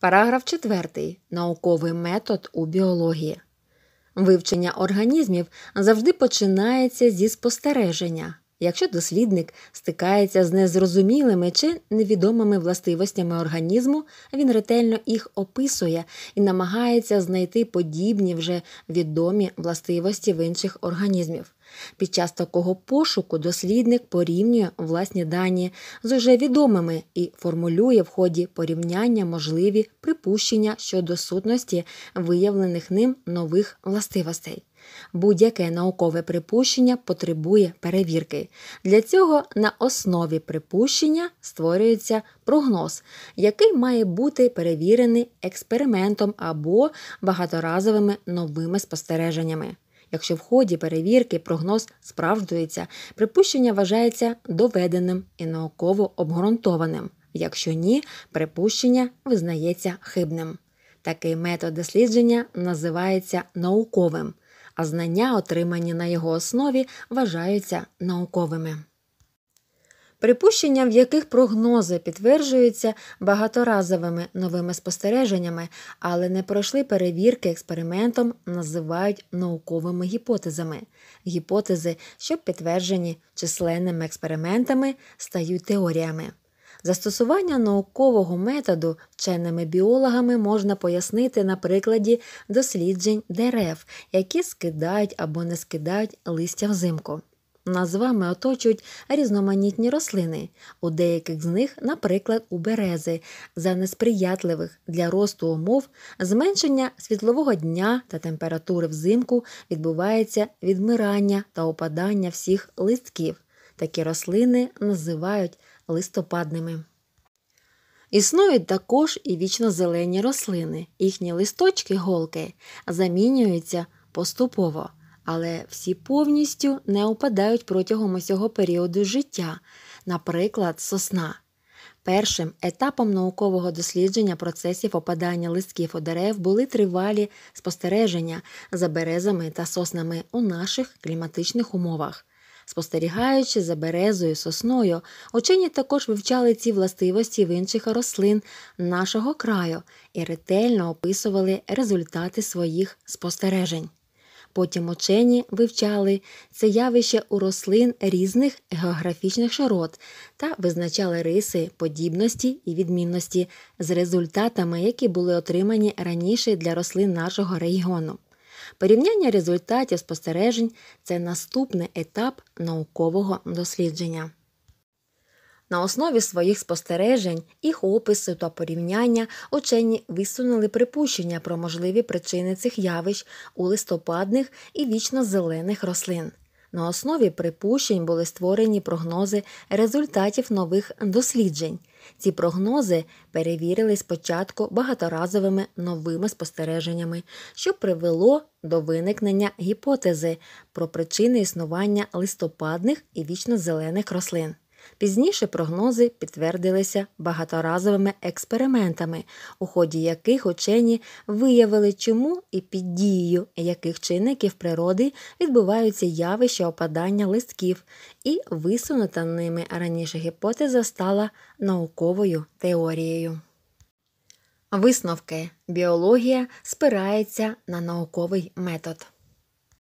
Параграф 4. Науковий метод у біології. Вивчення організмів завжди починається зі спостереження. Якщо дослідник стикається з незрозумілими чи невідомими властивостями організму, він ретельно їх описує і намагається знайти подібні вже відомі властивості в інших організмів. Під час такого пошуку дослідник порівнює власні дані з уже відомими і формулює в ході порівняння можливі припущення щодо сутності виявлених ним нових властивостей. Будь-яке наукове припущення потребує перевірки. Для цього на основі припущення створюється прогноз, який має бути перевірений експериментом або багаторазовими новими спостереженнями якщо в ході перевірки прогноз справджується, припущення вважається доведеним і науково обґрунтованим. Якщо ні, припущення визнається хибним. Такий метод дослідження називається науковим, а знання, отримані на його основі, вважаються науковими. Припущення, в яких прогнози підтверджуються багаторазовими новими спостереженнями, але не пройшли перевірки експериментом, називають науковими гіпотезами. Гіпотези, що підтверджені численними експериментами, стають теоріями. Застосування наукового методу вченими біологами можна пояснити на прикладі досліджень дерев, які скидають або не скидають листя взимку. Нас з вами оточують різноманітні рослини, у деяких з них, наприклад, у берези, за несприятливих для росту умов зменшення світлового дня та температури взимку відбувається відмирання та опадання всіх листків. Такі рослини називають листопадними. Існують також і вічно зелені рослини. Їхні листочки голки замінюються поступово але всі повністю не опадають протягом усього періоду життя, наприклад, сосна. Першим етапом наукового дослідження процесів опадання листків у дерев були тривалі спостереження за березами та соснами у наших кліматичних умовах. Спостерігаючи за березою сосною, учені також вивчали ці властивості в інших рослин нашого краю і ретельно описували результати своїх спостережень. Потім учені вивчали це явище у рослин різних географічних широт та визначали риси подібності і відмінності з результатами, які були отримані раніше для рослин нашого регіону. Порівняння результатів спостережень це наступний етап наукового дослідження. На основі своїх спостережень, їх опису та порівняння учені висунули припущення про можливі причини цих явищ у листопадних і вічно зелених рослин. На основі припущень були створені прогнози результатів нових досліджень. Ці прогнози перевірили спочатку багаторазовими новими спостереженнями, що привело до виникнення гіпотези про причини існування листопадних і вічно зелених рослин. Пізніше прогнози підтвердилися багаторазовими експериментами, у ході яких учені виявили, чому і під дією яких чинників природи відбуваються явища опадання листків, і висунута ними раніше гіпотеза стала науковою теорією. Висновки біологія спирається на науковий метод.